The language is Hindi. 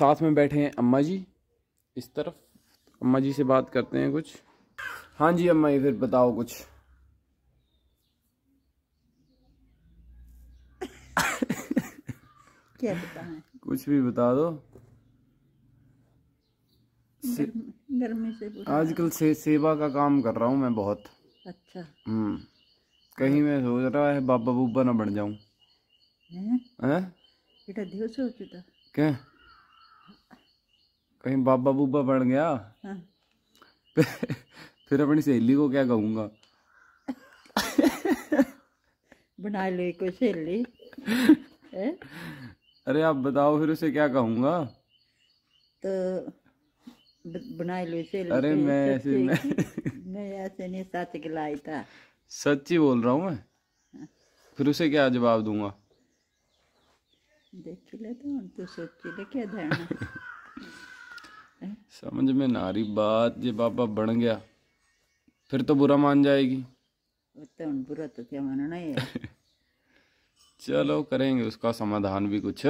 साथ में बैठे हैं अम्मा जी इस तरफ अम्मा जी से बात करते हैं कुछ हाँ जी अम्मा जी फिर बताओ कुछ क्या बताएं कुछ भी बता दो गर्मी से आजकल से, सेवा का काम कर रहा हूँ मैं बहुत अच्छा हम्म कहीं मैं सोच रहा है बाबा बुब्बा ना बन जाऊं हैं बेटा देव सोचता क्या कहीं बाबा बूबा बन गया हाँ। फिर अपनी सहेली को क्या कहूंगा बना ले कोई सहेली अरे आप बताओ फिर उसे क्या कहूंगा तो बना लो सहेली अरे मैं ऐसे मैं मैं ऐसे नहीं सच के लाई था सच ही बोल रहा हूँ मैं हाँ। फिर उसे क्या जवाब दूंगा देख ले तो तू सोच तो ले क्या धरना समझ में ना रही बात ये बाबा बन गया फिर तो बुरा मान जाएगी तो बुरा तो क्या मानना है चलो करेंगे उसका समाधान भी कुछ